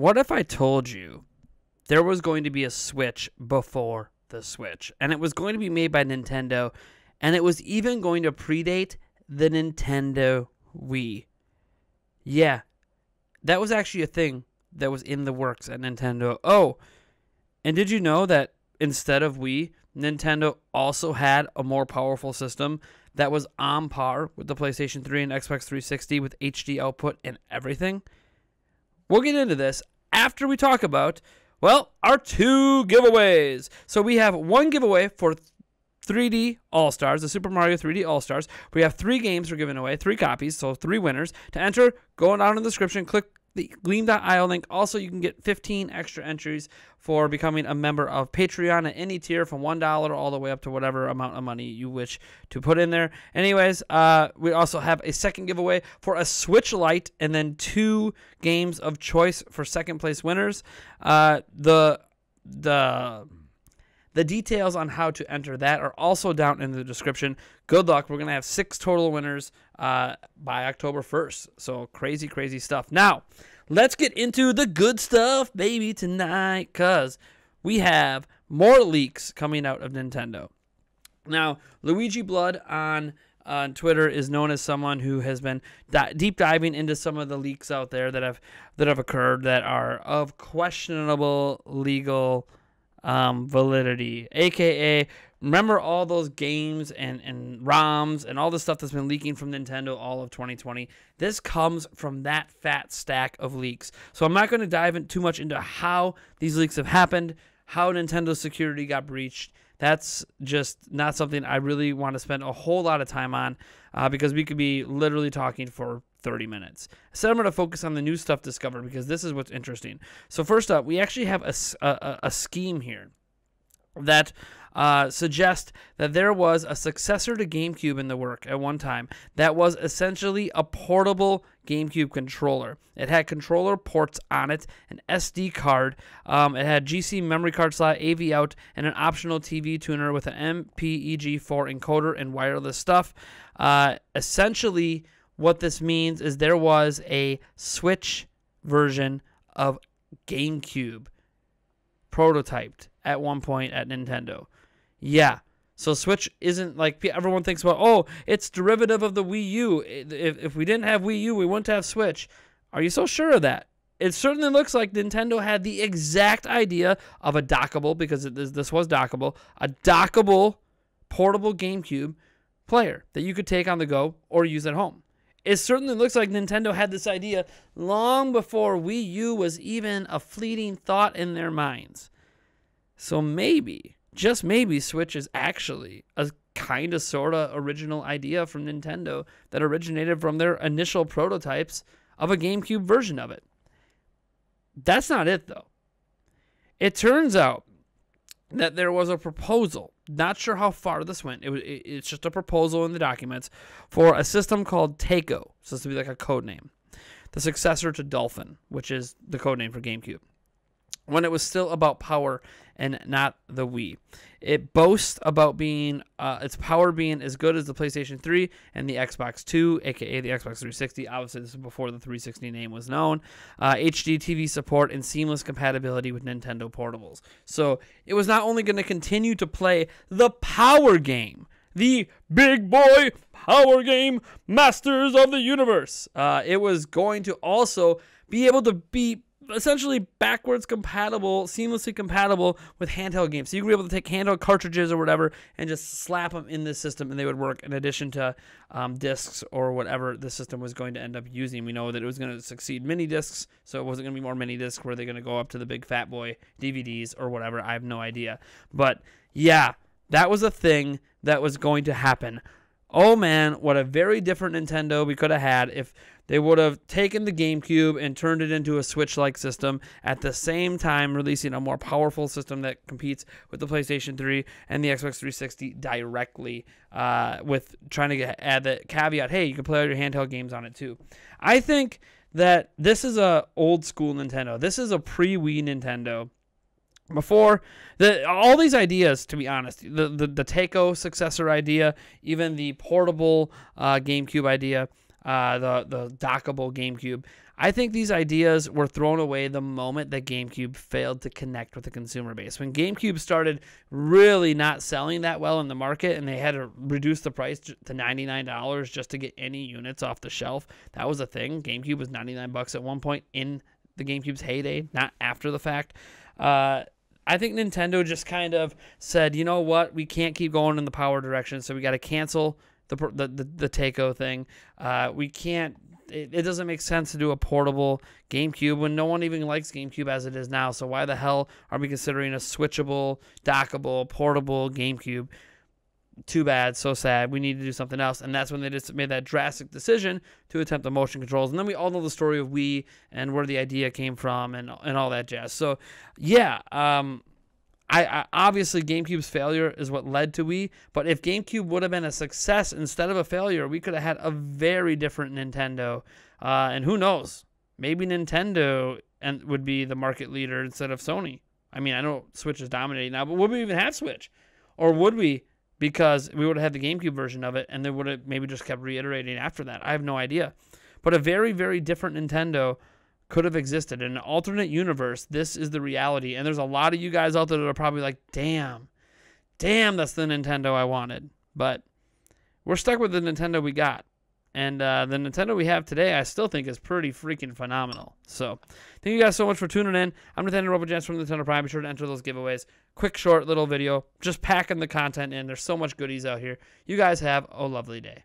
What if I told you there was going to be a Switch before the Switch and it was going to be made by Nintendo and it was even going to predate the Nintendo Wii? Yeah, that was actually a thing that was in the works at Nintendo. Oh, and did you know that instead of Wii, Nintendo also had a more powerful system that was on par with the PlayStation 3 and Xbox 360 with HD output and everything? We'll get into this after we talk about, well, our two giveaways. So we have one giveaway for 3D All Stars, the Super Mario 3D All Stars. We have three games we're giving away, three copies, so three winners. To enter, go down in the description, click the gleam.io link. Also, you can get 15 extra entries for becoming a member of Patreon at any tier from $1 all the way up to whatever amount of money you wish to put in there. Anyways, uh, we also have a second giveaway for a Switch Lite and then two games of choice for second place winners. Uh, the the the details on how to enter that are also down in the description. Good luck. We're going to have six total winners uh, by October 1st. So crazy, crazy stuff. Now, let's get into the good stuff, baby, tonight because we have more leaks coming out of Nintendo. Now, Luigi Blood on Twitter is known as someone who has been di deep diving into some of the leaks out there that have that have occurred that are of questionable legal um, validity, aka remember all those games and, and ROMs and all the stuff that's been leaking from Nintendo all of 2020. This comes from that fat stack of leaks. So I'm not going to dive in too much into how these leaks have happened, how Nintendo security got breached. That's just not something I really want to spend a whole lot of time on uh, because we could be literally talking for 30 minutes. So I'm going to focus on the new stuff discovered because this is what's interesting. So first up, we actually have a, a, a scheme here that uh, that there was a successor to GameCube in the work at one time that was essentially a portable GameCube controller. It had controller ports on it, an SD card, um, it had GC memory card slot, AV out, and an optional TV tuner with an MPEG4 encoder and wireless stuff. Uh, essentially, what this means is there was a Switch version of GameCube prototyped at one point at Nintendo. Yeah. So Switch isn't like everyone thinks about, oh, it's derivative of the Wii U. If, if we didn't have Wii U, we wouldn't have Switch. Are you so sure of that? It certainly looks like Nintendo had the exact idea of a dockable, because it, this was dockable, a dockable portable GameCube player that you could take on the go or use at home. It certainly looks like Nintendo had this idea long before Wii U was even a fleeting thought in their minds. So maybe, just maybe, Switch is actually a kind of sort of original idea from Nintendo that originated from their initial prototypes of a GameCube version of it. That's not it, though. It turns out that there was a proposal. Not sure how far this went. It was it, it's just a proposal in the documents for a system called Taco. So this would be like a code name, the successor to Dolphin, which is the code name for GameCube when it was still about power and not the Wii. It boasts about being uh, its power being as good as the PlayStation 3 and the Xbox 2, aka the Xbox 360. Obviously, this is before the 360 name was known. Uh, HD TV support and seamless compatibility with Nintendo portables. So it was not only going to continue to play the power game, the big boy power game, Masters of the Universe. Uh, it was going to also be able to beat essentially backwards compatible, seamlessly compatible with handheld games. So you can be able to take handheld cartridges or whatever and just slap them in this system, and they would work in addition to um, discs or whatever the system was going to end up using. We know that it was going to succeed mini discs, so it wasn't going to be more mini discs. Were they going to go up to the big fat boy DVDs or whatever? I have no idea. But yeah, that was a thing that was going to happen. Oh man, what a very different Nintendo we could have had if they would have taken the GameCube and turned it into a Switch like system at the same time releasing a more powerful system that competes with the PlayStation 3 and the Xbox 360 directly, uh, with trying to get, add the caveat hey, you can play all your handheld games on it too. I think that this is a old school Nintendo. This is a pre Wii Nintendo before the all these ideas to be honest the the, the Taiko successor idea even the portable uh, GameCube idea uh, the the dockable GameCube I think these ideas were thrown away the moment that GameCube failed to connect with the consumer base when GameCube started really not selling that well in the market and they had to reduce the price to $99 just to get any units off the shelf that was a thing GameCube was 99 bucks at one point in the GameCube's heyday not after the fact uh, I think Nintendo just kind of said, you know what, we can't keep going in the power direction, so we got to cancel the the the, the Takeo thing. Uh, we can't. It, it, doesn't make sense to do a portable GameCube when no one even likes GameCube as it is now. So why the hell are we considering a switchable, dockable, portable GameCube? too bad, so sad. We need to do something else. And that's when they just made that drastic decision to attempt the motion controls. And then we all know the story of Wii and where the idea came from and, and all that jazz. So, yeah, um, I, I, obviously GameCube's failure is what led to Wii, but if GameCube would have been a success instead of a failure, we could have had a very different Nintendo. Uh, and who knows? Maybe Nintendo and would be the market leader instead of Sony. I mean, I know Switch is dominating now, but would we even have Switch? Or would we because we would have had the GameCube version of it, and they would have maybe just kept reiterating after that. I have no idea. But a very, very different Nintendo could have existed in an alternate universe. This is the reality, and there's a lot of you guys out there that are probably like, "Damn, damn, that's the Nintendo I wanted." But we're stuck with the Nintendo we got. And uh, the Nintendo we have today, I still think is pretty freaking phenomenal. So, thank you guys so much for tuning in. I'm Nathaniel Robojans from Nintendo Prime. Be sure to enter those giveaways. Quick, short, little video. Just packing the content in. There's so much goodies out here. You guys have a lovely day.